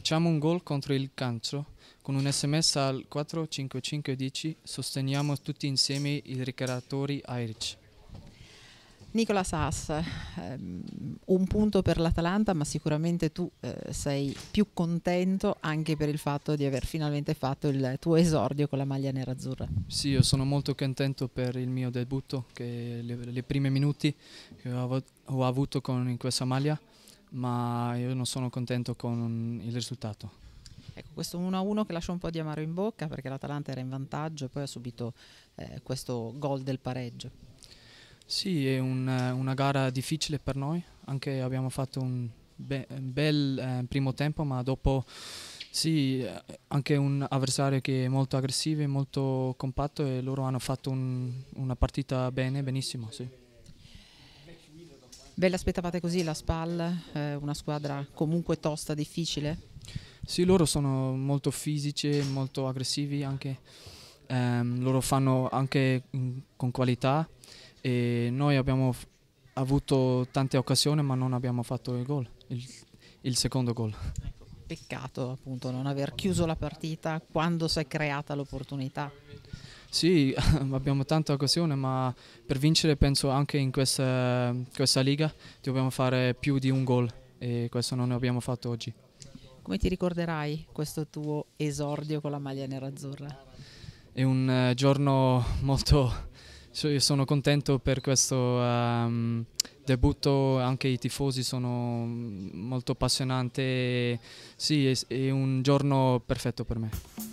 Facciamo un gol contro il cancro. Con un sms al 45510 sosteniamo tutti insieme i ricreatori Airic. Nicola Sass, ehm, un punto per l'Atalanta, ma sicuramente tu eh, sei più contento anche per il fatto di aver finalmente fatto il tuo esordio con la maglia nerazzurra. Sì, io sono molto contento per il mio debutto, che le, le prime minuti che ho, avuto con questa maglia ma io non sono contento con il risultato. Ecco, questo 1-1 che lascia un po' di amaro in bocca perché l'Atalanta era in vantaggio e poi ha subito eh, questo gol del pareggio. Sì, è un, eh, una gara difficile per noi, anche abbiamo fatto un be bel eh, primo tempo, ma dopo sì, eh, anche un avversario che è molto aggressivo e molto compatto e loro hanno fatto un, una partita bene, benissimo. Sì. Ve l'aspettavate così la SPAL, eh, una squadra comunque tosta, difficile? Sì, loro sono molto fisici, molto aggressivi anche. Um, loro fanno anche mm, con qualità e noi abbiamo avuto tante occasioni ma non abbiamo fatto il gol, il, il secondo gol. Peccato appunto non aver chiuso la partita quando si è creata l'opportunità. Sì, abbiamo tanta occasioni, ma per vincere penso anche in questa, questa Liga dobbiamo fare più di un gol e questo non ne abbiamo fatto oggi. Come ti ricorderai questo tuo esordio con la maglia nerazzurra? È un eh, giorno molto... sono contento per questo um, debutto, anche i tifosi sono molto appassionanti, sì è, è un giorno perfetto per me.